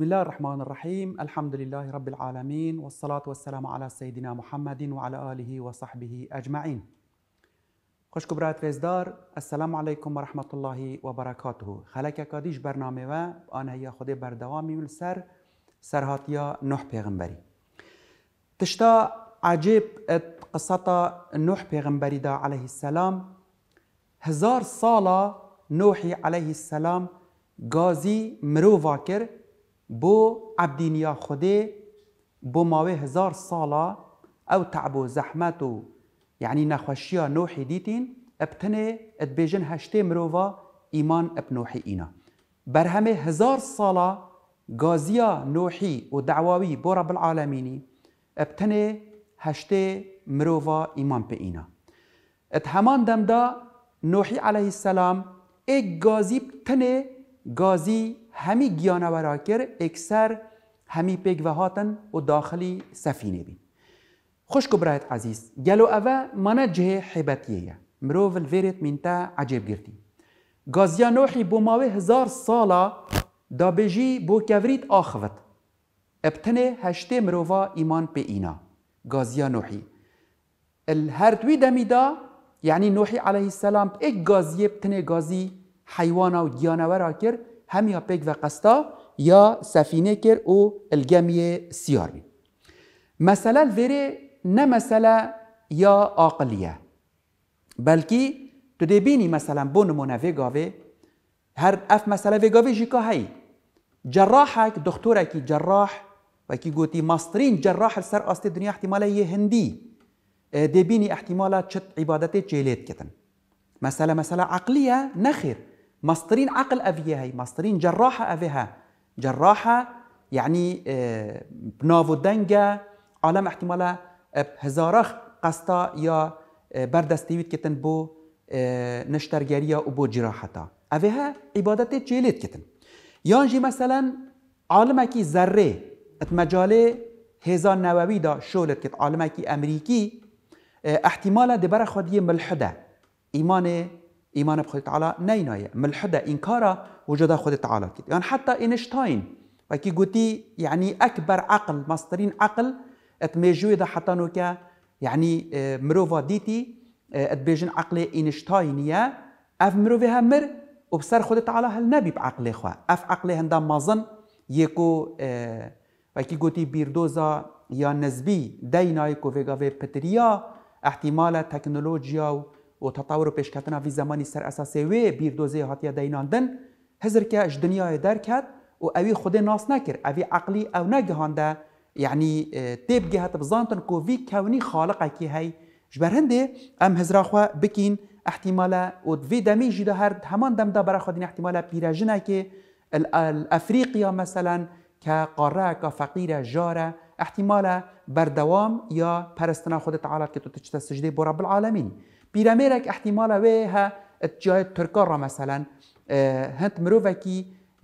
بسم الله الرحمن الرحيم الحمد لله رب العالمين والصلاة والسلام على سيدنا محمد وعلى آله وصحبه أجمعين خوش كبرات ريزدار السلام عليكم ورحمة الله وبركاته خلق كاديش برنامه و أنا هي خود بردوامی من سر سرهاتيا نوح پیغمبري تشتا عجيب ات قصة نوح پیغمبري دا عليه السلام هزار سالة نوحي عليه السلام غازي مروفاكر بو عبدینیا خودێ بو ماوی هزار سالا او تعب و زحمت و یعنی ها نوحی دیتین هشته مروفا ایمان اب نوحی اینا بر همه هزار سالا گازیا نوحی و دعواوی بو رب العالمینی ابتنه هشته مروفا ایمان پی اینا ات همان دمدا نوحی علیه السلام گازی تنه، گازی همی و راکر اکثر همی پیگوه هاتن و داخلی سفینه بین خوشکو برایت عزیز گلو اوه مانا جه حبتیه مروف الویرت مینتا عجب گرتی گازیا نوحی بو ماوی هزار سالا دا بجی بو کوریت آخوت ابتنه هشته مروفا ایمان به اینا گازیا نوحی الهردوی دمیدا یعنی نوحی علیه السلام ایک گازی ابتنه گازی حيوانة وديانورا كر هميا بيك وقستا يا سفينة كر او الجميع سيار بي مسألة الفيري نمسألة يا عقلية بلكي تدبيني مثلا بون مونه فيغافي هر اف مثلا فيغافي جيكا هي جراحك دكتورك جراح وكي قوتي ماسترين جراح السر أستي دنيا احتمالة هي هندي اه، دبيني احتمالة شت عبادتي جيليت كتن مسألة مسألة عقلية نخير ماسترين عقل افيهاي ماسترين جراحه افيها جراحه يعني آه، بنافو دنجا عالم احتمالا آه، هزارخ قصتا يا آه، بردستيويت كتن بو نشترگاريا و بو جراحتا أفيها عبادتي جيلت كتن يانجي مثلا عالمكي ذره ات مجاله هزار نووي دا شولت كت عالمكي امريكي احتمالا دبرا خودية ملحده ايمان إيمان به خود تعالی نینایه ملحده إنكار وجود خود تعالى کرد يعني حتى إينشتاين وكي قلتي يعني أكبر عقل مصدرين عقل ات ده حتى نوكا يعني آه، مروفا ديتي آه، اتبيجن بیجن عقل اینشتاینیه اف مروفا مر و بسر خود هالنبي بعقل إخوة اف عقل هندا مازن يكو آه، وكي قلتي بيردوزا يا نزبي نزبی دینای في بتريا پتریا احتمال تكنولوجيا و و تطور و پێشکەتنا وی زمانی سەر ئەساسی وێ بیردۆزی هاتیە دەیناندن هزرکە ji دنیاە دەرکات و ئەوی خودێ ناس نەکرد ئەوی عقلی ئەو نەگەهاندە یعنی تێبگە هاتە بزانتن کۆڤی کەونی خاڵقەکی هەی ژبەر هەندێ ئەم هزراخوا بکین احتیمالە و دوێ دەمی ژیدا هەر هەمان دەمدا بەرەخواین احتیمالە پیرەژنەکێ ئەفریقیا مەسەلاەن کە قاڕەکە فەقیرە ژارە احتیمالە بەردەوام یا پەرستنا خودت عاالات کە تو تچتە سجدەی بۆ ڕە بالعاالمین. پیرەمێرێک احتیمالە ها ات جای مثلا هنت هند مرۆڤێکی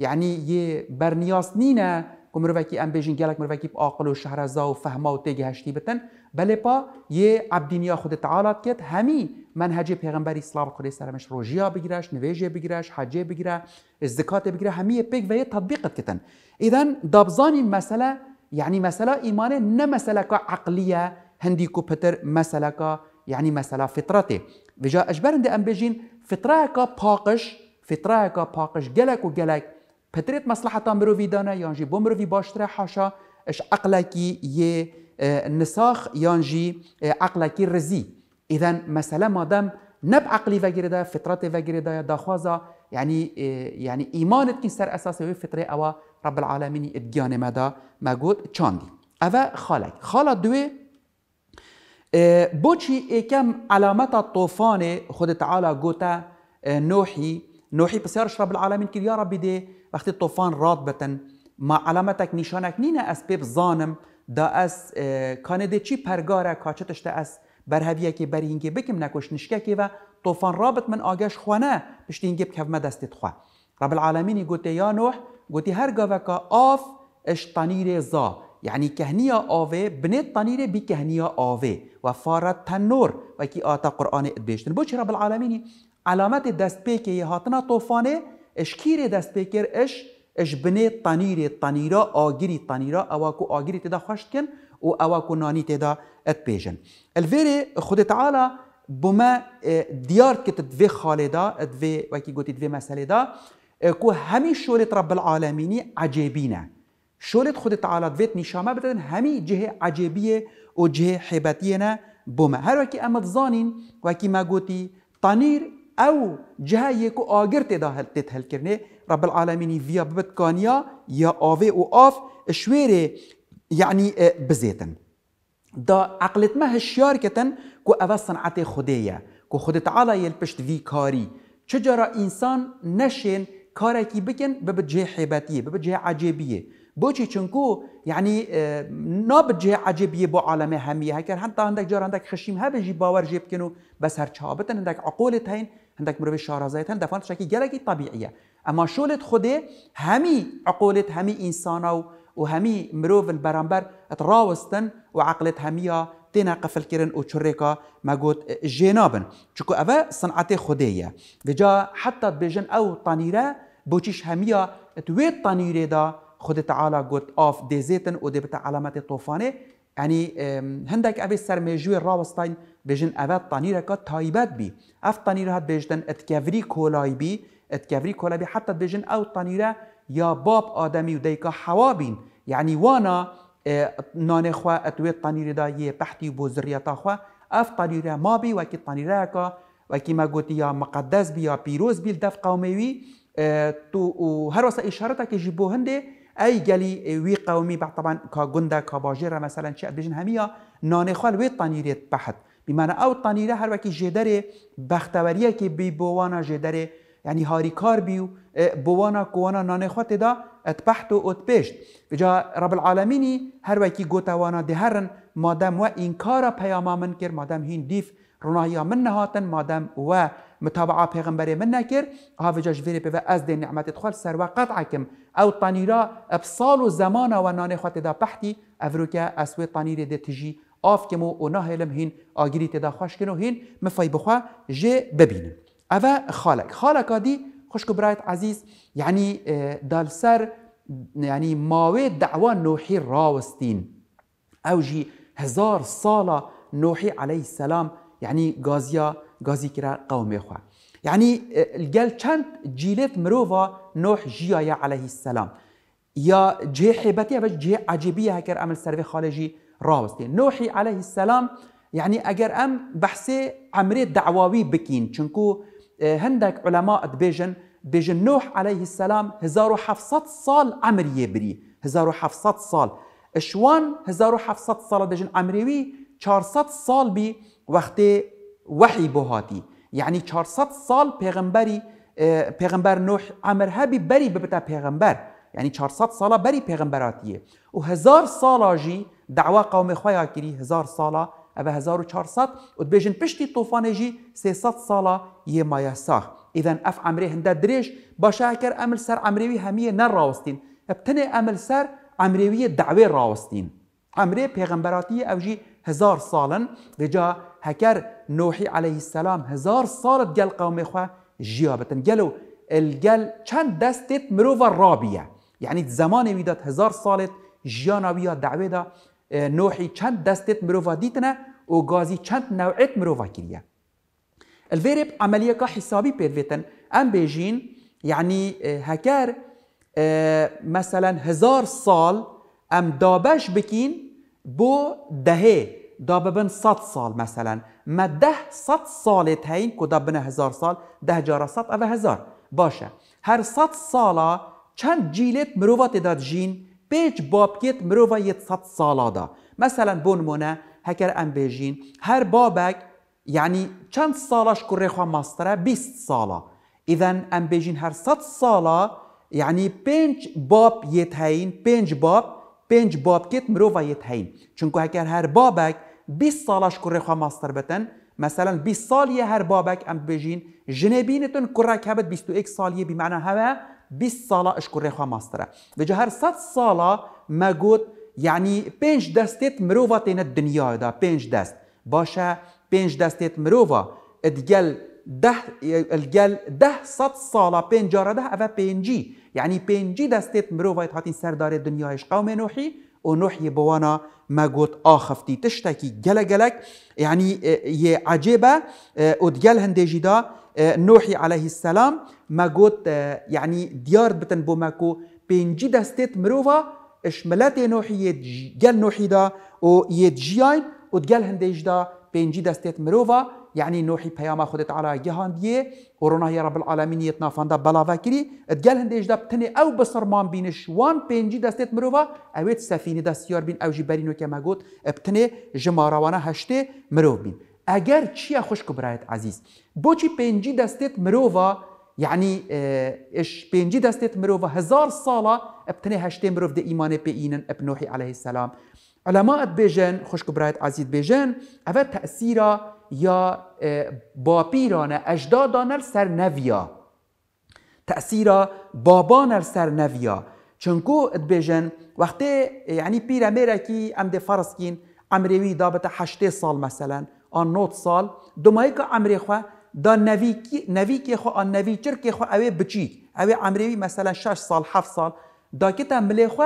یعنی یه برنیاس نینە کو ام ئەم بێژین گەلک مرۆڤێکی آقل و شەهرەزا و فەما و تێگەهشتی بتن بەلێپا یه عبدینیا خود تعالات کرد هەمی من هەجێ پێغمبەری سلام خودی روژیا بگیرش بگرش بگیرش بگرش بگیره ازدکات بگیره همیه هەمیە و یه تطبیقت کتن ئیدەن دابزانی مثلا یعنی مەسەلا نه نەمەسەلەکە عقلیه هندی کو پتر مەسەلەکە يعني مثلا فطرته بجا اجبر ده ام بيجين فطره باقش پاقش فطره کا پاقش گلک و گلک پتریت مصلحتا مروی دانه یانجی بو حاشا اش عقلكي ي آه، نساخ يانجي آه، عقلكي رزي اذا مثلا مادام نب عقلي فاجردا فطرتي وغيردا داخوزا يعني آه، يعني ايمانت كي سر اساسي فطري او رب العالمين ادجان مدا موجود تشاندي اوا خالك خالا دوي بوشي إيكم علامات الطوفان خد تعالى قوتا إيه، نوحي نوحي بسيارش رب العالمين كي يا ربي دي وقت الطوفان راتبة مع علامتك نشانك نينا أسباب ظانم دا أس كان دي چی پرگاره کاچتش تا أس برهویه که بری هنگی بکم نکوش نشکه که و طوفان رابط من آگش خوانه پشتی هنگی بکف مدستید خواه رب العالمینی گوتی یا نوح گوتی هر گاوه که آف اشتنیر زا یعنی کهنیا آوه بنیت بی کهنیا آوه وفارت تنور کی آتا قرآن ادبیشتن چرا چرا بالعالمینی؟ علامت دست یه هاتنا توفانه اشکیر دست پیکر اش اش بنی طنیره آگیری آگیری طنيرة اواكو آگیری تدا کن و اواکو نانی تدا ادبیشن الفیری خود تعالی بما دیار کتدفی خالدا ادفی وکی قلت دوی مسئله دا کو همی شولت رب العالمین عجیبینه شۆلێت خودت تەعاالات بێت نشامه بدن هەمی جهێ عجێبیە و جهێ هر بۆمە هەروەکی ئەمە بزانین ما ماگوتی تانیر ئەو جهەیەک و ئاگر تێدا هەلتێت هەلکردێ رب العالمینی ڤیا ببتکانیا یا آوه و آف شوێرێ یعنی اه، بزێتن. دا عقلتمە هشیارکەتەن کو ئەوە سنعەتێ خودەیە کو خودت عالا یل پشت وی کاری چجارە ئینسان نەشێن کارێکی بکەن بە بجێ حێبەتیە بە بجێ عجێبیە. بوشي چونكو يعني اه، نابجي عجيب يبو عالم همیه که حتی هندک جار هندک خشیم ها جی باور جیب کنو بس هر چابتن هندک عقولت هین هندک مروی شارازایت هن دفعان شکی گلگی طبيعيه اما شولت خوده همی عقولت همی انسانا و همی مروف برانبر اتراوستن و عقلت همیا تینا قفل کرن و چریکا مگوت اه، جنابن چکو اوه صنعت خوده و جا حتی بجن او تانیره بوچیش همیا توی تانیره دا خود تعالى قلت آف دي زيتن ودي بتاع علامات طوفانة يعني هندك أبي سرمجوي راوستاين بجن أبات طنيرة كات تايبات بي أف طنيرة هات بجن اتكافري كولاي بي اتكافري كولاي بي حتى بجن أو طنيرة يا باب آدمي وديكا حوابين يعني وانا اه، نانه خوا اتوی طنیره دا یه پحتی بو زریتا خوا اف طنیره ما بی وکی طنیره کا وکی ما گوتی یا مقدس بی یا پیروز بی دف قوموی اه، تو هر واسه اشارتا که جبو ئەی گەلی وی قومی بەتەبان کاگوندە کاباژێرە مەسەلەن چی دژن هەمیە نانێخوال وێ تانیرێت بەحت بیمانە ئەو تانیرە هەروەکی ژێدەرێ بەختەوەریەکی بی بۆوانە ژێدەرێ ینی هاریکار بی و بۆوانە کووانە نانێخوا تێدا ئەتپەحت و ئۆتپێشت بجا ڕبلعاالمینی هەروەکی گۆتەوانە دهرن مادەم وە ئینکارە پەیاما من کرد مادەم هین دیف ڕنایا من نەهاتن مادەم وە متابعه پیغمبر من نکر هاوجاش ویری به از دین نعمت خپل سر وقت عکم او طنیرا ابصال و زمان و نان خط دا پحتی افروکه اسوی طنیر د تجی آف کمو و نهلم هین آگیری تدا خوش کنو هین مفای بخوا جه ببینم او خالک خالک آدی خوشکو برایت عزیز یعنی دال سر یعنی ماوی دعوا نوحی راوستین او جی هزار ساله نوحی علیه السلام یعنی گازیا گازی کرا قوم خوا یعنی اه، الگل چند جیلت مروفا نوح جیایا علیه السلام یا جه حیبتی و جه عجیبی هکر عمل سروی خالجی راوستی اه، نوح علیه السلام يعني اگر ام بحثي عمري دعواوي بكين چنكو هندك علماء بيجن بيجن نوح عليه السلام هزارو سال صال عمري بري هزارو حفصات صال اشوان هزارو سال صال بيجن عمريوي 400 سال بي وقت وحی بهاتی یعنی 400 سال پیغمبری پیغمبر نوح عمر هبی بری ببتا پیغمبر یعنی 400 سالا بری پیغمبراتیه و هزار سالا جی دعوا قوم خویا کری هزار سالا اوه 1400 و بیجن پشتی طوفان جی 300 سالا یه مایا ساخ اذا اف عمره هنده دریش باشا اکر امل سر عمروی همیه نر راوستین ابتنه امل سر عمروی دعوه راوستین عمره پیغمبراتی او جی هزار سالا رجا هكر نوحي عليه السلام هزار سالة جل قومي خوا جيابة جلو الجل چند دستت مروفا رابية يعني زمان ويدات هزار سالة جيانا ويا دعوة دا اه، نوحي چند دستت مروفا ديتنا و غازي چند نوعت مروفا کریە الفيرب عملية حسابي بيرفيتن أم بيجين يعني اه، هكر اه، مثلا هزار سال أم دابش بكين بو ده دا ببن صد سال مثلا ما ده صد سال هەین كو بنە هزار سال جارة صد او هزار سالا چند 100 سالا چند جين بيج تێداد ژین يت صد یعنی سالا 100 مثلا بون مونا هكر هکر بیجین هر هر یعنی یعنی سالاش سالاش ريخوا مستره، 20 سالا اذن ام بيجين هر صد سالا یعنی پنج باب یتهین پنج باب پنج باب کت مروایت هین چونکه اگر هر بابک 20 سالش کره خواه ماستر بتن مثلا 20 سالی هر بابک ام بجین جنبینتون کره بد 21 سالیه بمعنی هوا 20 ساله اش کره خواه ماستره و جه هر 100 ساله ما یعنی پنج دستت مروفا تین دنیا دا پنج دست باشه پنج دستت مروفا ادگل ده الگل ده صد ساله پنجاره ده اوه پنجی يعني یعنی پێنجی دەستێت مرۆڤایت هاتین سردار دنیاهش قومێ نوحی و نوحی بۆوانە مەگوت ئاخفتی تشتێکی گەلە گەلک یعنی اه، یێ عجێبە اه، و دگەل هەندێژیدا اه، نوحی السلام ما مەگوت یعنی دیار بتن بۆ مەکو پێنجی دەستێت مرۆڤ شملەتی نوحی گەل دا و یێ ژیان و دگەل هەندێژدا پێنجی دەستێت مرۆڤە يعني نوحي بياما خود على جهان ديه اورونا يا رب العالمين يتنا فاندا بلا فاكري ادگل هندي اجداب تني او بصر مان بینش وان پینجی دستیت مروفا اوید سفینه دستیار بين او جبرینو که مگوت بتنه جماراوانا هشته مروف بين اگر چیا خوش کبرایت عزیز بوچی پینجی دستیت مروفا يعني اه، اش بينجي دستت مروفا هزار صاله ابتني هشتي مروف دي ايمان بينن اب نوحي عليه السلام علماء بيجن خوش كبرايت عزيز بيجن اوه تاثيره یا باپیران اجدادان السر نویا تأثیر بابان السر نویا چونکو ادبیجن وقتی یعنی پیره میره کی ام ده فرض کین عمروی دا بتا هشته سال مثلا آن نوت سال دمایی که عمری خواه دا نوی کی نوی کی خو آن نوی چر کی خو اوی بچیک اوی عمروی مثلا 6 سال 7 سال دا کتا ملی خو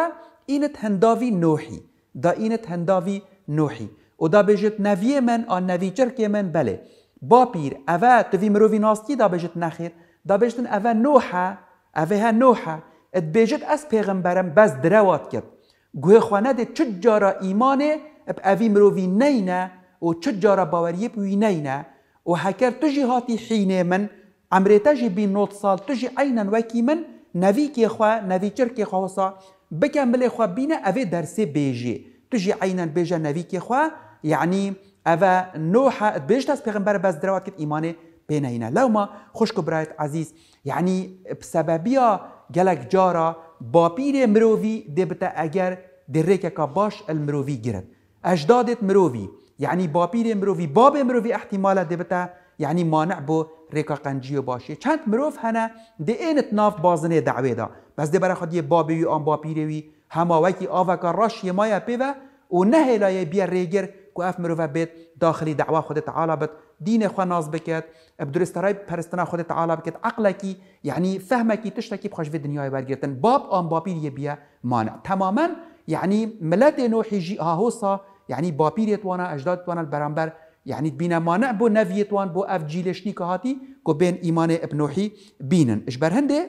اینت هنداوی نوحی دا اینت هنداوی نوحی و دا بجت نوی من آن نوی چرک من بله با پیر اوه توی مروی ناستی دا بجت نخیر دا بجتن اوه نوحه اوه ها نوحه ات بجت از پیغمبرم بس دروات کرد گوه خوانه ده چه جارا ایمانه اب اوی مروی نینه و چه جارا باوریه بوی نینه و هکر تجی هاتی حینه من عمره تجی بی نوت سال تجی عینن وکی من نوی که خواه نوی چرک خواه سا بکن بله خواه بینه اوه درسه بیجه تجی عینن بیجه نوی که خواه یعنی اوه نوح بیشت از پیغمبر بس دروات کت ایمان بینینه لو ما خوش برایت عزیز یعنی بسببیا گلک جارا با پیر مرووی اگر دریکه که باش المرووی گرد اجدادت مرووی یعنی با پیر مرووی باب مرووی احتمال دبته یعنی مانع بو ریکا قنجی و باشه چند مروف هنه ده این اتناف بازنه دعوه دا بس ده برای خود یه بابی آن با پیروی هما وکی آوکا راش یه و نه بیا ریگر کو اف مروفه بیت داخلی دعوا خود تعالی بت دین خو ناز بكت بدرستراي پرستنا خود تعالى بكت عقلكي يعني فهمكي تشتكي بخش في دنياي برگرتن باب ام بابير بیا مانع تماما يعني ملت نوحي جي هاوسا يعني بابيريت توانا اجداد توانا البرامبر يعني بین مانع بو نوی توان بو اف جيلشني کو كو بين ايمان ابنوحي بينن اجبر هندي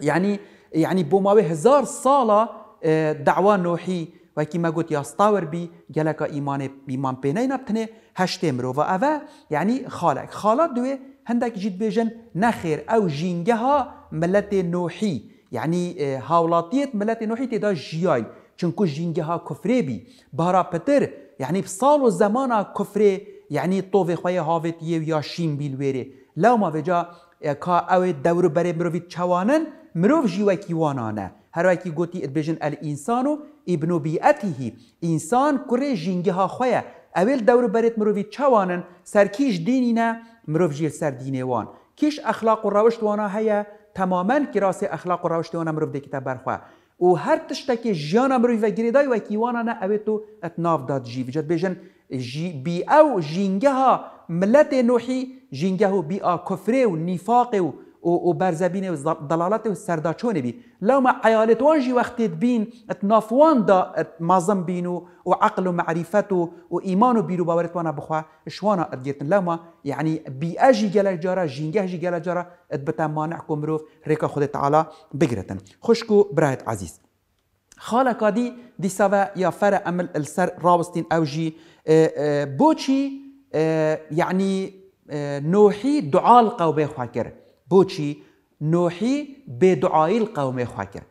يعني يعني بو ماوي هزار صاله اه، دعوان نوحي و کی ما گوت یاستاور بی گلک ایمان ایمان پینه نبتنه هشته مرو و اوه یعنی خالق خالق دوی هندک جید بیجن نخیر او جینگه ها ملت نوحی یعنی هاولاتیت ملت نوحی تیدا جیای چونکو جینگه ها کفره بی بارا پتر یعنی سال و زمان کفره یعنی طوف خوی هاوت یو یا شین بیل ویره لو ما وجا کا او دور بره مروی چوانن مروف جیوکی وانانه هەروەکی گوتی ئەبێژن ئەل ئینسان و ئیبنوبیەتیهی ئینسان کوڕێ ژینگیها خۆیە ئەوێل دەوروبەرێت مرۆڤ چاوانن سەرکیش دینینە مرۆڤ ژیر سەر دینێوان کیش ئەخلاق و ڕەوشتوانە هەیە تەمامەن کراسی ئەخلاق و ڕەوشتوانە مرۆڤ دەکەتە بەرخوا و هەر تشتێکی ژیانە مرۆڤە گرێدای وەکیوانانە ئەوێت و ئەت ناوداد ژی بجێت بێژن بی ئەو ژینگەها ملەتێ نوحی ژینگە و بی ئا کفرێ و نیفاقێ و و برزبین و دلالت و سرداچونه بی لو ما عیالت وان جی وقتی بین ات نافوان دا ات مازم بینو و عقل و معرفت و, و ایمان و بیرو باورت وانا بخوا شوانا ات گیرتن لو ما یعنی بی اجی گل جارا جینگه جی گل جارا ات بتا مانع کم مروف ریکا خود تعالی بگرتن خوشکو برایت عزیز خالك کادی دی سوا یا فر أمل السر راوستين أو جی بوچی یعنی نوحی دعال دعاء القوبة کرد بوشي نوحي بدعاء القوم خاكر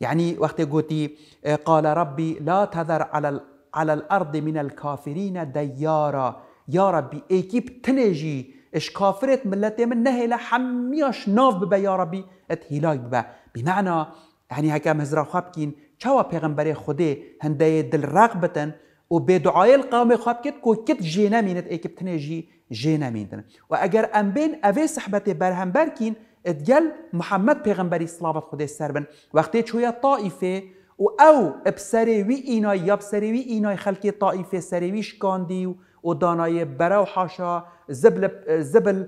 يعني وقت قوتي اه، قال ربي لا تذر على على الارض من الكافرين ديارا يا ربي ايكيب تنجي اش كافرت ملتي من نهلا حمياش ناف ببا يا ربي اتهلاك ببا بمعنى يعني هكا مزرا خابكين چوا پیغمبر خوده هنده دل رغبتن و به دعای القوم خواب کت کو کت جینا مینت تنجی جێ نامێنن و ئەگەر ئەم بین ئەوێ سەحبەتێ بەرهەمبەرکین ئەدگەل محەممەد پێغمبەری سلاوت خودێ سەر بن وەختێ چۆیە تائیفێ و ئەو ئەبسەرێوی ئینای یابسەرێوی ئینای خەلکی تائیفێ سەرێویش کاندی و و دانایە بەرە و حاشا زبل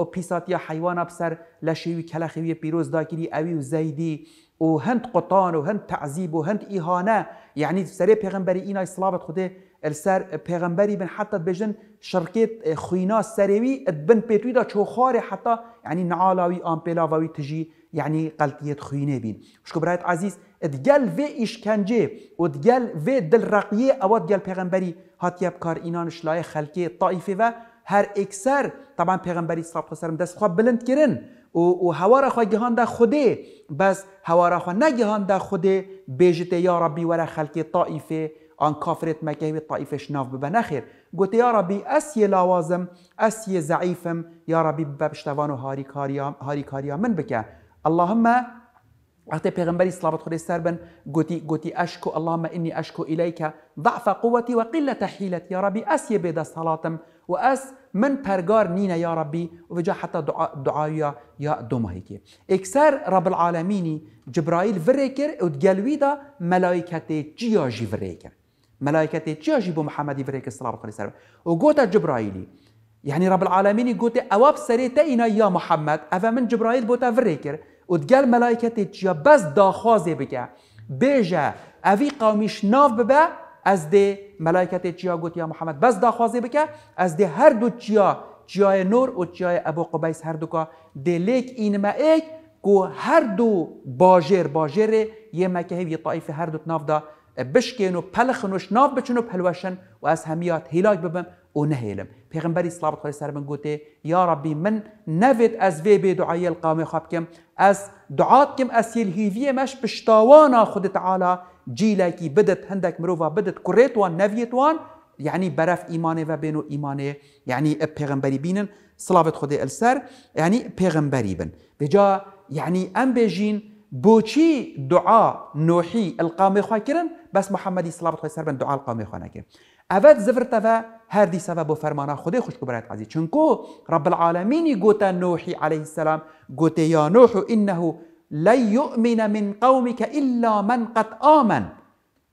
و پیساتیە حیوانە بسەر لە شێوی کەلەخەویە پیرۆزداگیری ئەوی و زەیدی و هەند قوتان و هەند تعزیب و هەند ئیهانە یعنی سەرێ پێغمبەری ئینای سلاوت خودێ السر پیغمبری بن حتی بجن شرکت اه، خوینا سریوی بن پیتوی دا چوخار حتی یعنی نعالاوی آمپلاوی تجی یعنی قلتیت خوینه بین شکو برایت عزیز ادگل و اشکنجه ادگل و دل رقیه او ادگل پیغمبری هاتیب کار اینان شلای خلکی طائفه و هر اکسر طبعا پیغمبری صلی الله علیه دست خواب بلند کرن و, و را خواه گهان در خوده بس را خواه نگهان در خوده بیجت یا ربی ورا خلک طائفه آن كافرت ما و طائفش ناف ببه نخیر گوت یا ربی لوازم اسي یه يا ربي ربی هاري كاريا هاري كاريا من بك اللهم وقتی پیغمبری صلوات خود سر بن گوتی گوتی اشکو اللهم اني اشکو اليك ضعف قوتي وقله حيلتي يا ربي اسي بيد صلاتم واس من پرگار نينا يا ربي وجا حتى دعاء دعا يا یا دومه رب العالمين جبرائيل فريكر کر و دگلوی دا ملائکت ملائكته چی جیب محمدی فریک السلام علیه سلام و جبرايلي يعني رب العالمين يقول أواب سريتا إنا يا محمد أفا من جبرائيل بوتا فريكر وتقال ملائكة تجيا بس داخوازي بك بيجا أفي قوميش ناف ببا از دي ملائكة تجيا قوت يا محمد بس داخوازي بك از دي هر دو تجيا تجيا نور و تجيا أبو قبيس هر دوكا دي ليك إنما إيك كو هر دو باجر باجر يما كهيب يطائف هر دو تناف بشكين و پەلخنوش ناو بچن و پەلوەشن و ئەس هەمیات هیلاک ببم و نهێلم پێغمبەری سلااب خۆی سەر من گوتێ یاڕبی من نەوێت ئەس وێ بێ دوعاە قامی خابکەم از دوعاتکەم ئەسیل هیویە مەش پشتاوانە خودت عالا جیلێکی بدت هەندێک مروفا بدت کوڕێتوان نەویێتوان یعنی بەرەف ئیمانێ بە بێن و ئیمانێ یعنی پیغمبری بینن سلاابت خودی السر یعنی پیغمبری بن بجا یعنی ئەم بێژین بۆچی دوعا نۆحی ئەلقامی خواکردن بس محمدی صلوات خدای سر بن دعا قوم خانه که اول زفرت و هر دی سبب و فرمانا خدای خوش کو برات عزیز چونکو رب العالمین گوت نوحی علیه السلام گوت یا نوح انه لا يؤمن من قومك الا من قد آمن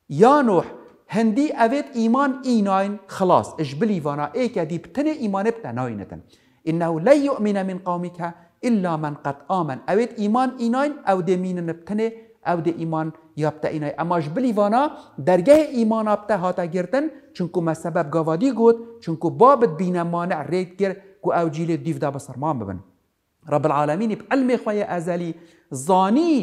یا نوح هندی اوید ایمان ایناین خلاص اجبلی وانا ای که دی بتن ایمان بتناینتن انه لا يؤمن من قومك الا من قد آمن اوید ایمان ایناین او دمین بتنه او د ایمان یابته اینای اما بلیوانا درگه ایمان یابته هاتا گرتن چونکو ما سبب گوادی گوت چونکو بابت بین مانع رید گر کو او جیل دیو دا بسرمان ببن رب العالمین بعلم خوی ازلی زانی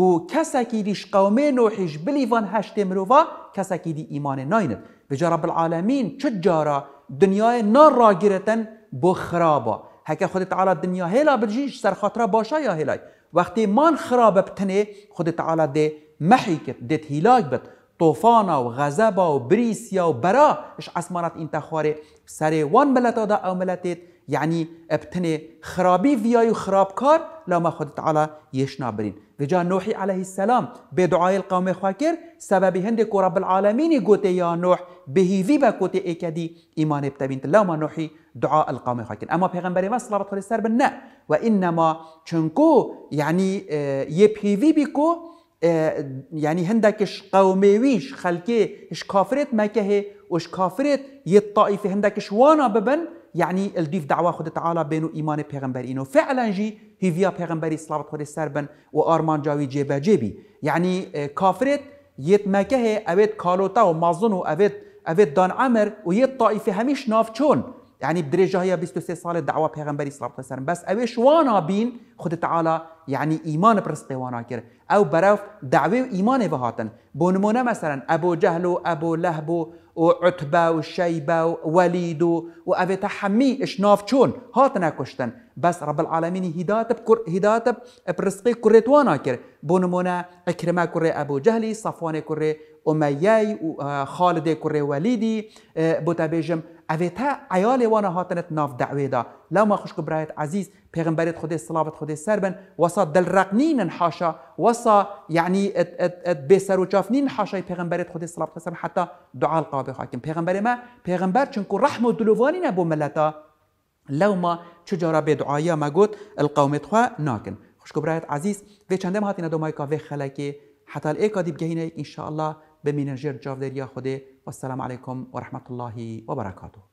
کو کسکی دیش قوم نوحش بلیوان هشت مروفا کسکی دی ایمان نایند بجا رب العالمین چه جارا دنیای نار را گرتن بو خرابا هکه خود تعالی دنیا هلا بجیش سر خاطره باشا یا هلای وقتی مان خراب بتنه خود تعالی ده محی کرد ده هیلاک بد طوفان او غضب او بریس یا اش اسمانت این تخوار سر وان ملت آده او ملتت یعنی ابتن خرابی ویای و خرابکار لما خود تعالی یشنا برین و جا نوحی علیه السلام به دعای القوم خاکر سبب هند که رب العالمین گوته یا نوح بهیوی با گوته ایکدی ایمان ابتبین لما نوحی دعا القوم خاکر اما پیغمبر ما صلابت خود سر نه و انما چنکو یعنی یه پیوی بیکو يعني آه، هندكش قوميويش خلكي اش كافرت مكه وش كافرت يطائفه اش وانا ببن يعني الديف دعوة خد تعالى بينو إيمان پیغمبر فعلا جي فيا پیغمبري صلاة خود سربن و آرمان جاوي جيبا جيبي يعني كافرت آه، يت مكه اويت كالوتا و مازن و اويت دان عمر و يت طائفه هميش ناف چون يعني بدرجة هي 23 سال دعوة پیغمبری صلى الله عليه وسلم بس اوش وانا بين خد تعالى يعني إيمان برسقی وانا كير او براف دعوه إيمان بهاتن بونمونه مثلا ابو جهل و ابو لهب و عتبه و شیبه و ولید و او تحمی اشناف چون هاتنا كشتن بس رب العالمين هدایت بكر... هدایت برسقی کرد وانا كير بونمونه إكرمة كري ابو جهلی صفوان كري أمياي آه، خالد كري وليدي آه، بوتا تا عیال وانا هاتنت ناف دعوی دا ما خوش برایت عزیز پیغمبریت خود صلابت خود سر بن وسا دل رقنین حاشا وسا یعنی ات ات ات به سر و چافنین حاشای پیغمبرت خود صلابت سر حتی دعا القاب خاکم پیغمبر ما پیغمبر چونکو رحم و دلوانی نبو ملتا ما چجارا به دعایی ما گوت القومت خواه ناکن خوشک برایت عزیز و چندم هاتین دومای که وی خلکی حتی الایکا دیب گهینه بمن خوده و السلام علیکم و رحمت الله و برکاته